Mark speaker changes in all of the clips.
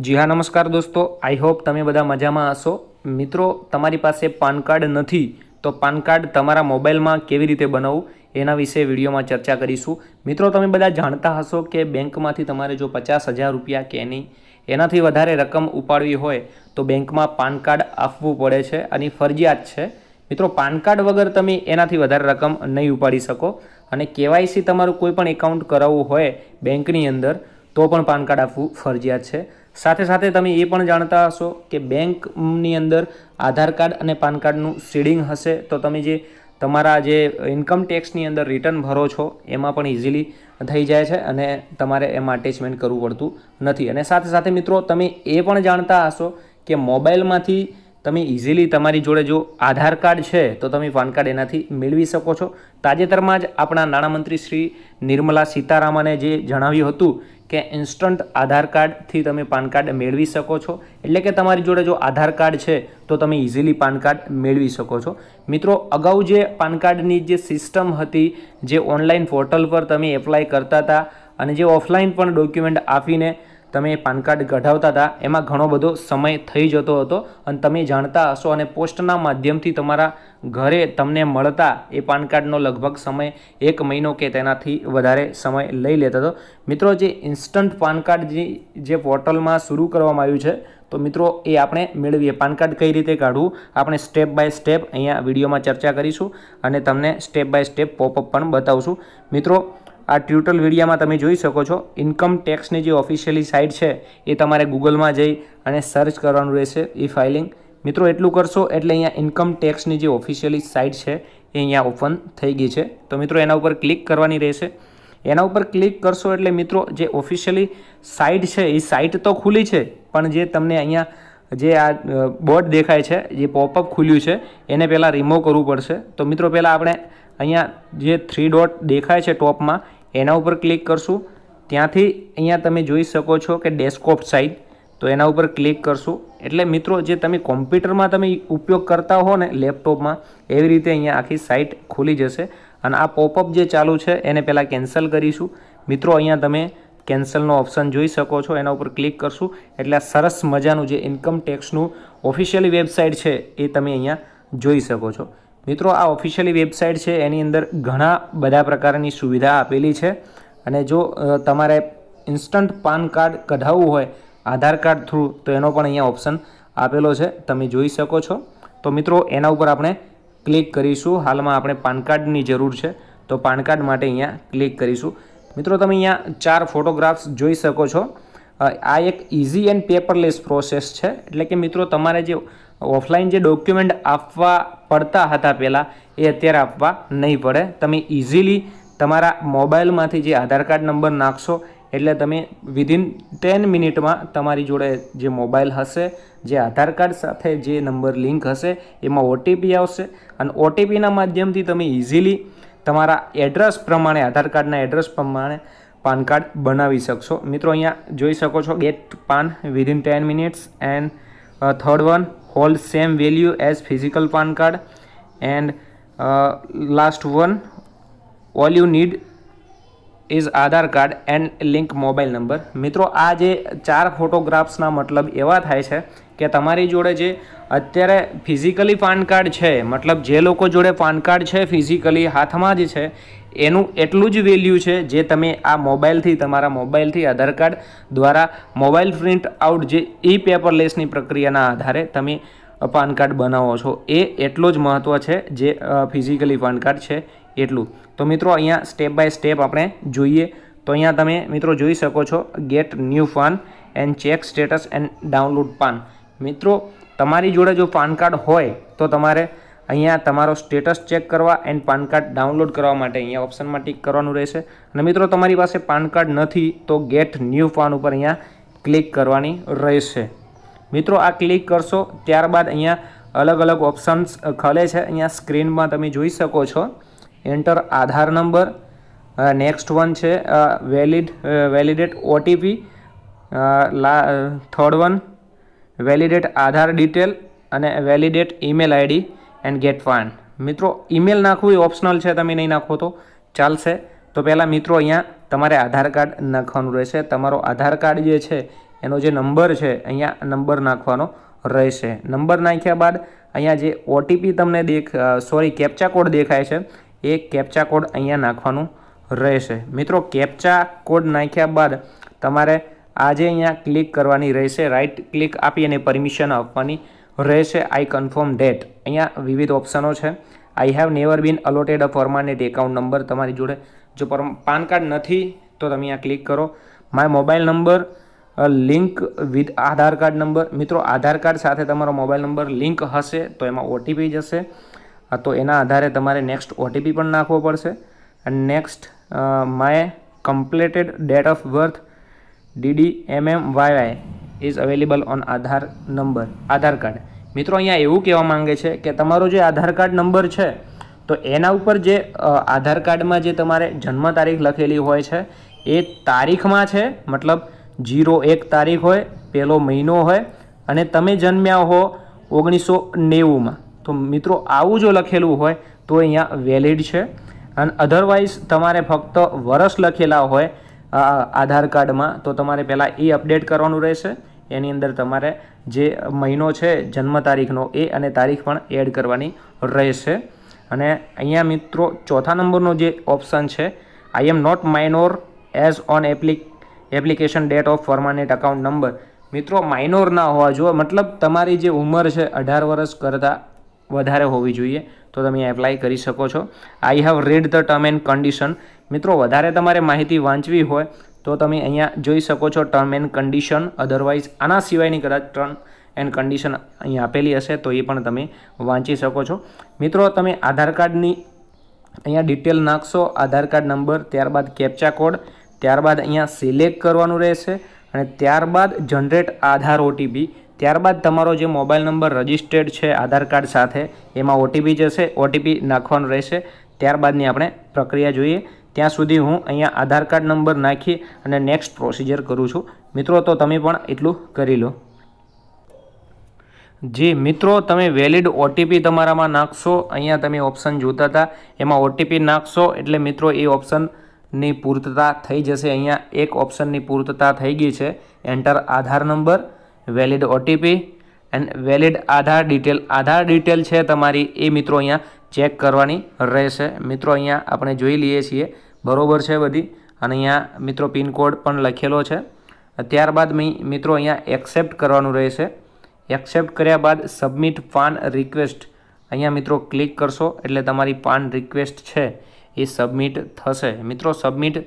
Speaker 1: જી હા નમસ્કાર દોસ્તો આઈ હોપ તમે બધા મજામાં હશો મિત્રો તમારી પાસે પાન કાર્ડ નથી તો પાન કાર્ડ તમારા મોબાઈલમાં કેવી રીતે બનાવવું એના વિશે વિડીયોમાં ચર્ચા કરીશું મિત્રો તમે બધા જાણતા હશો કે બેંકમાંથી તમારે જો પચાસ હજાર રૂપિયા કે નહીં એનાથી વધારે રકમ ઉપાડવી હોય તો બેંકમાં પાન કાર્ડ આપવું પડે છે અને ફરજિયાત છે મિત્રો પાન કાર્ડ વગર તમે એનાથી વધારે રકમ નહીં ઉપાડી શકો અને કેવાયસી તમારું કોઈ પણ એકાઉન્ટ કરાવવું હોય બેંકની અંદર તો પણ પાન કાર્ડ આપવું ફરજિયાત છે સાથે સાથે તમે એ પણ જાણતા હશો કે બેંકની અંદર આધાર કાર્ડ અને પાન કાર્ડનું સીડિંગ હશે તો તમે જે તમારા જે ઇન્કમ ટેક્સની અંદર રિટર્ન ભરો છો એમાં પણ ઇઝીલી થઈ જાય છે અને તમારે એમાં અટેચમેન્ટ કરવું પડતું નથી અને સાથે સાથે મિત્રો તમે એ પણ જાણતા હશો કે મોબાઈલમાંથી તમે ઇઝીલી તમારી જોડે જો આધાર કાર્ડ છે તો તમે પાન કાર્ડ એનાથી મેળવી શકો છો તાજેતરમાં જ આપણા નાણામંત્રી શ્રી નિર્મલા સીતારામને જે જણાવ્યું હતું કે ઇન્સ્ટન્ટ આધાર કાર્ડથી તમે પાન કાર્ડ મેળવી શકો છો એટલે કે તમારી જોડે જો આધાર કાર્ડ છે તો તમે ઇઝીલી પાન કાર્ડ મેળવી શકો છો મિત્રો અગાઉ જે પાન કાર્ડની જે સિસ્ટમ હતી જે ઓનલાઈન પોર્ટલ પર તમે એપ્લાય કરતા હતા અને જે ઓફલાઈન પણ ડોક્યુમેન્ટ આપીને તમે પાન કાર્ડ કઢાવતા હતા એમાં ઘણો બધો સમય થઈ જતો હતો અને તમે જાણતા હશો અને પોસ્ટના માધ્યમથી તમારા ઘરે તમને મળતા એ પાન કાર્ડનો લગભગ સમય એક મહિનો કે તેનાથી વધારે સમય લઈ લેતો હતો મિત્રો જે ઇન્સ્ટન્ટ પાન કાર્ડની જે પોર્ટલમાં શરૂ કરવામાં આવ્યું છે તો મિત્રો એ આપણે મેળવીએ પાન કાર્ડ કઈ રીતે કાઢવું આપણે સ્ટેપ બાય સ્ટેપ અહીંયા વિડીયોમાં ચર્ચા કરીશું અને તમને સ્ટેપ બાય સ્ટેપ પોપઅપ પણ બતાવશું મિત્રો આ ટ્યુટલ વિડીયામાં તમે જોઈ શકો છો ઇન્કમ ટેક્સની જે ઓફિશિયલી સાઇટ છે એ તમારે ગૂગલમાં જઈ અને સર્ચ કરવાનું રહેશે એ ફાઇલિંગ મિત્રો એટલું કરશો એટલે અહીંયા ઇન્કમ ટેક્સની જે ઓફિશિયલી સાઇટ છે એ અહીંયા ઓપન થઈ ગઈ છે તો મિત્રો એના ઉપર ક્લિક કરવાની રહેશે એના ઉપર ક્લિક કરશો એટલે મિત્રો જે ઓફિશિયલી સાઇટ છે એ સાઇટ તો ખુલી છે પણ જે તમને અહીંયા જે આ બોર્ડ દેખાય છે જે પોપઅપ ખુલ્યું છે એને પહેલાં રિમૂવ કરવું પડશે તો મિત્રો પહેલાં આપણે અહીંયા જે થ્રી ડોટ દેખાય છે ટોપમાં એના ઉપર ક્લિક કરશું ત્યાંથી અહીંયા તમે જોઈ શકો છો કે ડેસ્કોપ સાઇટ તો એના ઉપર ક્લિક કરશું એટલે મિત્રો જે તમે કોમ્પ્યુટરમાં તમે ઉપયોગ કરતા હો ને લેપટોપમાં એવી રીતે અહીંયા આખી સાઇટ ખુલી જશે અને આ પોપઅપ જે ચાલુ છે એને પહેલાં કેન્સલ કરીશું મિત્રો અહીંયા તમે કેન્સલનો ઓપ્શન જોઈ શકો છો એના ઉપર ક્લિક કરશું એટલે આ સરસ મજાનું જે ઇન્કમ ટેક્સનું ઓફિશિયલી વેબસાઇટ છે એ તમે અહીંયા જોઈ શકો છો મિત્રો આ ઓફિશિયલી વેબસાઇટ છે એની અંદર ઘણા બધા પ્રકારની સુવિધા આપેલી છે અને જો તમારે ઇન્સ્ટન્ટ પાન કાર્ડ કઢાવવું હોય આધાર કાર્ડ થ્રુ તો એનો પણ અહીંયા ઓપ્શન આપેલો છે તમે જોઈ શકો છો તો મિત્રો એના ઉપર આપણે ક્લિક કરીશું હાલમાં આપણે પાન કાર્ડની જરૂર છે તો પાન કાર્ડ માટે અહીંયા ક્લિક કરીશું મિત્રો તમે અહીંયા ચાર ફોટોગ્રાફ્સ જોઈ શકો છો આ એક ઇઝી એન્ડ પેપરલેસ પ્રોસેસ છે એટલે કે મિત્રો તમારે જે ઓફલાઈન જે ડોક્યુમેન્ટ આપવા પડતા હતા પહેલાં એ અત્યારે આપવા નહીં પડે તમે ઇઝીલી તમારા મોબાઈલમાંથી જે આધાર કાર્ડ નંબર નાખશો એટલે તમે વિધિન ટેન મિનિટમાં તમારી જોડે જે મોબાઈલ હશે જે આધાર કાર્ડ સાથે જે નંબર લિંક હશે એમાં ઓટીપી આવશે અને ઓટીપીના માધ્યમથી તમે ઇઝીલી તમારા એડ્રેસ પ્રમાણે આધાર કાર્ડના એડ્રેસ પ્રમાણે પાન કાર્ડ બનાવી શકશો મિત્રો અહીંયા જોઈ શકો છો get PAN within ten minutes and third one hold same value as physical PAN card and uh, last one all you need is Aadhaar card and link mobile number મિત્રો આ જે ચાર ફોટોગ્રાફ્સના મતલબ એવા થાય છે કે તમારી જોડે જે અત્યારે ફિઝિકલી પાન કાર્ડ છે મતલબ જે લોકો જોડે પાન કાર્ડ છે ફિઝિકલી હાથમાં જ છે એનું એટલું જ વેલ્યુ છે જે તમે આ મોબાઈલથી તમારા મોબાઈલથી આધાર કાર્ડ દ્વારા મોબાઈલ પ્રિન્ટ આઉટ જે ઈ પેપરલેસની પ્રક્રિયાના આધારે તમે પાન કાર્ડ બનાવો છો એ એટલો જ મહત્ત્વ છે જે ફિઝિકલી પાન કાર્ડ છે એટલું તો મિત્રો અહીંયા સ્ટેપ બાય સ્ટેપ આપણે જોઈએ તો અહીંયા તમે મિત્રો જોઈ શકો છો get new PAN and check status and download PAN મિત્રો તમારી જોડે જો પાન કાર્ડ હોય તો તમારે અહીંયા તમારો સ્ટેટસ ચેક કરવા એન્ડ પાન કાર્ડ ડાઉનલોડ કરવા માટે અહીંયા ઓપ્શનમાં ટીક કરવાનું રહેશે અને મિત્રો તમારી પાસે પાન કાર્ડ નથી તો ગેટ ન્યૂ પાન ઉપર અહીંયા ક્લિક કરવાની રહેશે મિત્રો આ ક્લિક કરશો ત્યારબાદ અહીંયા અલગ અલગ ઓપ્શન્સ ખલે છે અહીંયા સ્ક્રીનમાં તમે જોઈ શકો છો enter Aadhaar number next one છે વેલિડ વેલિડેટ ઓટીપી લા third one validate Aadhaar detail અને validate email ID and get fund મિત્રો ઈમેલ નાખવું એ ઓપ્શનલ છે તમે નહીં નાખો તો ચાલશે તો પહેલાં મિત્રો અહીંયા તમારે આધાર કાર્ડ નાખવાનું રહેશે તમારો આધાર કાર્ડ જે છે એનો જે નંબર છે અહીંયા નંબર નાખવાનો રહેશે નંબર નાખ્યા બાદ અહીંયા જે ઓટીપી તમને દેખ સોરી કેપ્ચા કોડ દેખાય છે એ કેપ્ચા કોડ અહીંયા નાખવાનું રહેશે મિત્રો કેપ્ચા કોડ નાખ્યા બાદ તમારે આજે અહીંયા ક્લિક કરવાની રહેશે રાઈટ ક્લિક આપી અને પરમિશન આપવાની રહેશે આઈ કન્ફર્મ ડેટ અહીંયા વિવિધ ઓપ્શનો છે I have never been allotted a permanent account number તમારી જોડે જો પર પાન કાર્ડ નથી તો તમે આ ક્લિક કરો my mobile number link with Aadhaar card number મિત્રો આધાર કાર્ડ સાથે તમારો મોબાઈલ નંબર લિંક હશે તો એમાં ઓટીપી જશે તો એના આધારે તમારે નેક્સ્ટ ઓટીપી પણ નાખવો પડશે અને next my completed date of birth DD MM Y Y is available on Aadhaar number Aadhaar card મિત્રો અહીંયા એવું કહેવા માંગે છે કે તમારો જે આધાર કાર્ડ નંબર છે તો એના ઉપર જે આધાર કાર્ડમાં જે તમારે જન્મ તારીખ લખેલી હોય છે એ તારીખમાં છે મતલબ જીરો એક તારીખ હોય પહેલો મહિનો હોય અને તમે જન્મ્યા હો ઓગણીસો નેવુંમાં તો મિત્રો આવું જો લખેલું હોય તો અહીંયા વેલિડ છે અને અધરવાઇઝ તમારે ફક્ત વરસ લખેલા હોય આધાર કાર્ડમાં તો તમારે પહેલાં એ અપડેટ કરવાનું રહેશે એની અંદર તમારે જે મહિનો છે જન્મ તારીખનો એ અને તારીખ પણ એડ કરવાની રહેશે અને અહીંયા મિત્રો ચોથા નંબરનો જે ઓપ્શન છે I am not minor as on એપ્લિક application date of permanent account number મિત્રો માઇનોર ના હોવા જોઈએ મતલબ તમારી જે ઉંમર છે અઢાર વર્ષ કરતાં વધારે હોવી જોઈએ તો તમે એપ્લાય કરી શકો છો I have read the term and condition મિત્રો વધારે તમારે માહિતી વાંચવી હોય તો તમે અહીંયા જોઈ શકો છો ટર્મ એન્ડ કન્ડિશન અધરવાઇઝ આના સિવાયની કદાચ ટર્મ એન્ડ કન્ડિશન અહીં આપેલી હશે તો એ પણ તમે વાંચી શકો છો મિત્રો તમે આધાર કાર્ડની અહીંયા ડિટેલ નાખશો આધાર કાર્ડ નંબર ત્યારબાદ કેપ્ચા કોડ ત્યારબાદ અહીંયા સિલેક્ટ કરવાનું રહેશે અને ત્યારબાદ જનરેટ આધાર ઓટીપી ત્યારબાદ તમારો જે મોબાઈલ નંબર રજિસ્ટર્ડ છે આધાર કાર્ડ સાથે એમાં ઓટીપી જશે ઓટીપી નાખવાનો રહેશે ત્યારબાદની આપણે પ્રક્રિયા જોઈએ ત્યાં સુધી હું અહીંયા આધાર કાર્ડ નંબર નાખી અને નેક્સ્ટ પ્રોસિજર કરું છું મિત્રો તો તમે પણ એટલું કરી લો જી મિત્રો તમે વેલિડ ઓટીપી તમારામાં નાખશો અહીંયા તમે ઓપ્શન જોતા હતા એમાં ઓટીપી નાખશો એટલે મિત્રો એ ઓપ્શનની પૂર્તતા થઈ જશે અહીંયા એક ઓપ્શનની પૂર્તતા થઈ ગઈ છે enter Aadhaar number valid OTP and valid Aadhaar detail Aadhaar detail છે તમારી એ મિત્રો અહીંયા ચેક કરવાની રહેશે મિત્રો અહીંયા આપણે જોઈ લઈએ છીએ બરોબર છે બધી અને અહીંયા મિત્રો પિનકોડ પણ લખેલો છે ત્યારબાદ મિત્રો અહીંયા એક્સેપ્ટ કરવાનું રહેશે એક્સેપ્ટ કર્યા બાદ સબમિટ પાન રિક્વેસ્ટ અહીંયા મિત્રો ક્લિક કરશો એટલે તમારી પાન રિક્વેસ્ટ છે એ સબમિટ થશે મિત્રો સબમિટ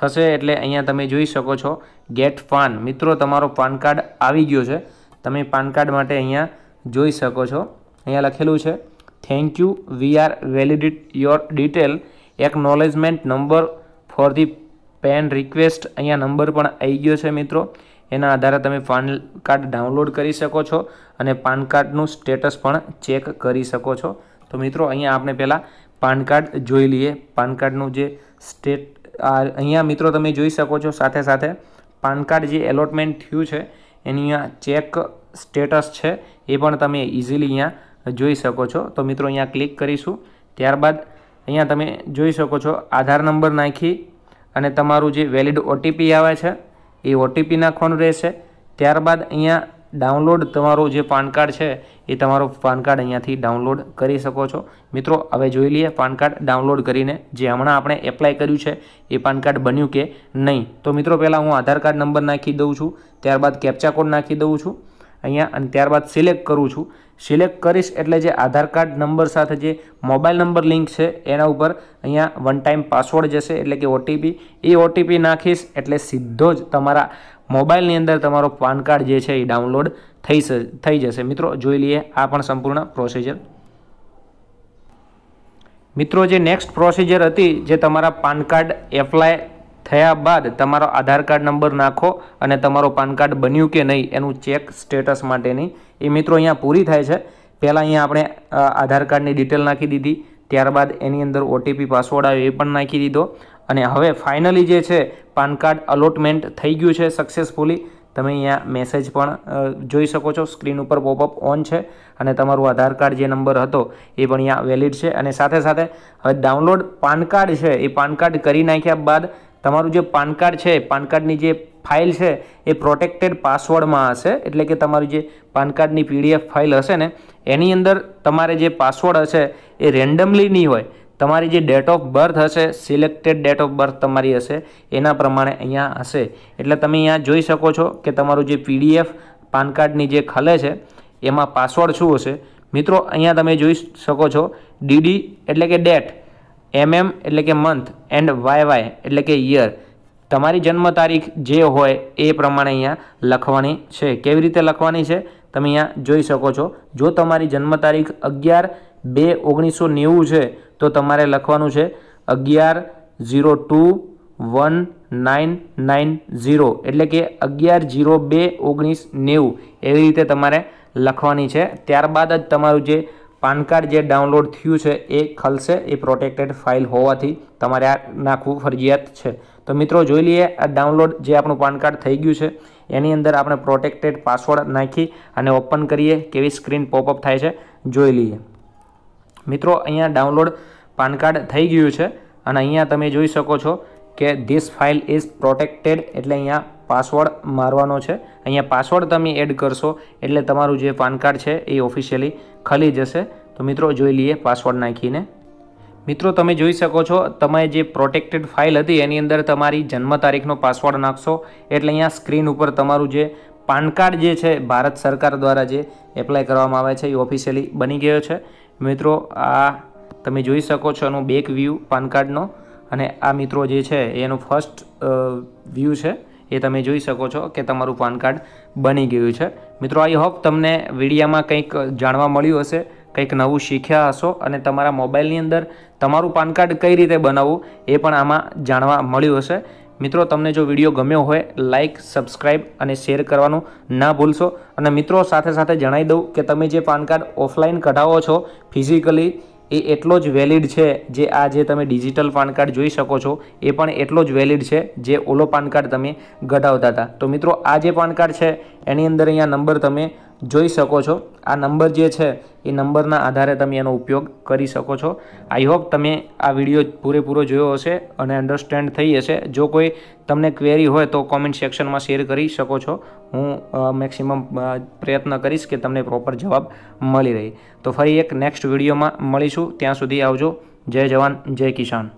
Speaker 1: થશે એટલે અહીંયા તમે જોઈ શકો છો ગેટ પાન મિત્રો તમારો પાન કાર્ડ આવી ગયો છે તમે પાન કાર્ડ માટે અહીંયા જોઈ શકો છો અહીંયા લખેલું છે thank you we are validate your detail acknowledgement number for the PAN request અહીંયા નંબર પણ આવી ગયો છે મિત્રો એના આધારે તમે પાન કાર્ડ ડાઉનલોડ કરી શકો છો અને પાન કાર્ડનું સ્ટેટસ પણ ચેક કરી શકો છો તો મિત્રો અહીંયા આપણે પહેલાં પાન કાર્ડ જોઈ લઈએ પાન કાર્ડનું જે સ્ટેટ અહીંયા મિત્રો તમે જોઈ શકો છો સાથે સાથે પાન કાર્ડ જે એલોટમેન્ટ થયું છે એની અહીંયા ચેક સ્ટેટસ છે એ પણ તમે ઇઝીલી અહીંયા જોઈ શકો છો તો મિત્રો અહીંયા ક્લિક કરીશું ત્યારબાદ અહીંયા તમે જોઈ શકો છો આધાર નંબર નાખી અને તમારું જે વેલિડ ઓટીપી આવે છે એ ઓટીપી નાખવાનું રહેશે ત્યારબાદ અહીંયા ડાઉનલોડ તમારું જે પાન કાર્ડ છે એ તમારો પાન કાર્ડ અહીંયાથી ડાઉનલોડ કરી શકો છો મિત્રો હવે જોઈ લઈએ પાન કાર્ડ ડાઉનલોડ કરીને જે હમણાં આપણે એપ્લાય કર્યું છે એ પાન કાર્ડ બન્યું કે નહીં તો મિત્રો પહેલાં હું આધાર કાર્ડ નંબર નાખી દઉં છું ત્યારબાદ કેપ્ચા કોડ નાખી દઉં છું અહીંયા અને ત્યારબાદ સિલેક્ટ કરું છું સિલેક્ટ કરીશ એટલે જે આધાર કાર્ડ નંબર સાથે જે મોબાઈલ નંબર લિંક છે એના ઉપર અહીંયા વન ટાઈમ પાસવર્ડ જશે એટલે કે ઓટીપી એ ઓટીપી નાખીશ એટલે સીધો જ તમારા મોબાઈલની અંદર તમારો પાન કાર્ડ જે છે એ ડાઉનલોડ થઈ થઈ જશે મિત્રો જોઈ લઈએ આ પણ સંપૂર્ણ પ્રોસિજર મિત્રો જે નેક્સ્ટ પ્રોસિજર હતી જે તમારા પાન કાર્ડ એપ્લાય થયા બાદ તમારો આધાર કાર્ડ નંબર નાખો અને તમારો પાન કાર્ડ બન્યું કે નહીં એનું ચેક સ્ટેટસ માટેની એ મિત્રો અહીંયા પૂરી થાય છે પહેલાં અહીંયા આપણે આધાર કાર્ડની ડિટેલ નાખી દીધી ત્યારબાદ એની અંદર ઓટીપી પાસવર્ડ આવ્યો એ પણ નાખી દીધો અને હવે ફાઇનલી જે છે પાન કાર્ડ અલોટમેન્ટ થઈ ગયું છે સક્સેસફુલી તમે અહીંયા મેસેજ પણ જોઈ શકો છો સ્ક્રીન ઉપર પોપઅપ ઓન છે અને તમારું આધાર કાર્ડ જે નંબર હતો એ પણ અહીંયા વેલિડ છે અને સાથે સાથે હવે ડાઉનલોડ પાન કાર્ડ છે એ પાન કાર્ડ કરી નાખ્યા બાદ તમારું જે પાન કાર્ડ છે પાન કાર્ડની જે ફાઇલ છે એ પ્રોટેક્ટેડ પાસવર્ડમાં હશે એટલે કે તમારી જે પાન કાર્ડની પીડીએફ ફાઇલ હશે ને એની અંદર તમારે જે પાસવર્ડ હશે એ રેન્ડમલી નહીં હોય તમારી જે ડેટ ઓફ બર્થ હશે સિલેક્ટેડ ડેટ ઓફ બર્થ તમારી હશે એના પ્રમાણે અહીંયા હશે એટલે તમે અહીંયા જોઈ શકો છો કે તમારું જે પીડીએફ પાન કાર્ડની જે ખલે છે એમાં પાસવર્ડ શું હશે મિત્રો અહીંયા તમે જોઈ શકો છો ડીડી એટલે કે ડેટ એમએમ એટલે કે મંથ એન્ડ વાય વાય એટલે કે યર તમારી જન્મ તારીખ જે હોય એ પ્રમાણે અહીંયા લખવાની છે કેવી રીતે લખવાની છે તમે અહીંયા જોઈ શકો છો જો તમારી જન્મ તારીખ અગિયાર બે ઓગણીસો નેવું છે તો તમારે લખવાનું છે અગિયાર zero two one nine nine zero એટલે કે અગિયાર ઝીરો બે ઓગણીસ નેવું એવી રીતે તમારે લખવાની છે ત્યારબાદ જ તમારું જે પાન કાર્ડ જે ડાઉનલોડ થયું છે એ ખલશે એ પ્રોટેક્ટેડ ફાઇલ હોવાથી તમારે આ નાખવું ફરજિયાત છે તો મિત્રો જોઈ લઈએ આ ડાઉનલોડ જે આપણું પાન કાર્ડ થઈ ગયું છે એની અંદર આપણે પ્રોટેક્ટેડ પાસવર્ડ નાખી અને ઓપન કરીએ કેવી સ્ક્રીન પોપઅપ થાય છે જોઈ લઈએ મિત્રો અહીંયા ડાઉનલોડ પાન કાર્ડ થઈ ગયું છે અને અહીંયા તમે જોઈ શકો છો કે ધીસ ફાઇલ ઇઝ પ્રોટેક્ટેડ એટલે અહીંયા પાસવર્ડ મારવાનો છે અહીંયા પાસવર્ડ તમે એડ કરશો એટલે તમારું જે પાન કાર્ડ છે એ ઓફિશિયલી ખલી જશે તો મિત્રો જોઈ લઈએ પાસવર્ડ નાખીને મિત્રો તમે જોઈ શકો છો તમે જે પ્રોટેક્ટેડ ફાઇલ હતી એની અંદર તમારી જન્મ તારીખનો પાસવર્ડ નાખશો એટલે અહીંયા સ્ક્રીન ઉપર તમારું જે પાનકાર્ડ જે છે ભારત સરકાર દ્વારા જે એપ્લાય કરવામાં આવે છે એ ઓફિશિયલી બની ગયો છે મિત્રો આ તમે જોઈ શકો છો એનું બેક વ્યૂ પાન કાર્ડનો અને આ મિત્રો જે છે એનું ફર્સ્ટ વ્યૂ છે એ તમે જોઈ શકો છો કે તમારું પાન કાર્ડ બની ગયું છે મિત્રો આઈ હોપ તમને વિડીયામાં કંઈક જાણવા મળ્યું હશે કંઈક નવું શીખ્યા હશો અને તમારા મોબાઈલની અંદર તમારું પાન કાર્ડ કઈ રીતે બનાવવું એ પણ આમાં જાણવા મળ્યું હશે મિત્રો તમને જો વિડીયો ગમ્યો હોય લાઇક સબસ્ક્રાઇબ અને શેર કરવાનું ના ભૂલશો અને મિત્રો સાથે સાથે જણાવી દઉં કે તમે જે પાન કાર્ડ ઓફલાઈન કઢાવો છો ફિઝિકલી એ એટલો જ વેલિડ છે જે આ જે તમે ડિજિટલ પાન કાર્ડ જોઈ શકો છો એ પણ એટલો જ વેલિડ છે જે ઓલો પાન કાર્ડ તમે ઘટાવતા હતા તો મિત્રો આ જે પાન કાર્ડ છે એની અંદર અહીંયા નંબર તમે જોઈ શકો છો આ નંબર જે છે એ નંબરના આધારે તમે એનો ઉપયોગ કરી શકો છો આઈ હોપ તમે આ વિડીયો પૂરેપૂરો જોયો હશે અને અન્ડરસ્ટેન્ડ થઈ હશે જો કોઈ તમને ક્વેરી હોય તો કોમેન્ટ સેક્શનમાં શેર કરી શકો છો હું મેક્સિમમ પ્રયત્ન કરીશ કે તમને પ્રોપર જવાબ મળી રહે તો ફરી એક નેક્સ્ટ વિડીયોમાં મળીશું ત્યાં સુધી આવજો જય જવાન જય કિસાન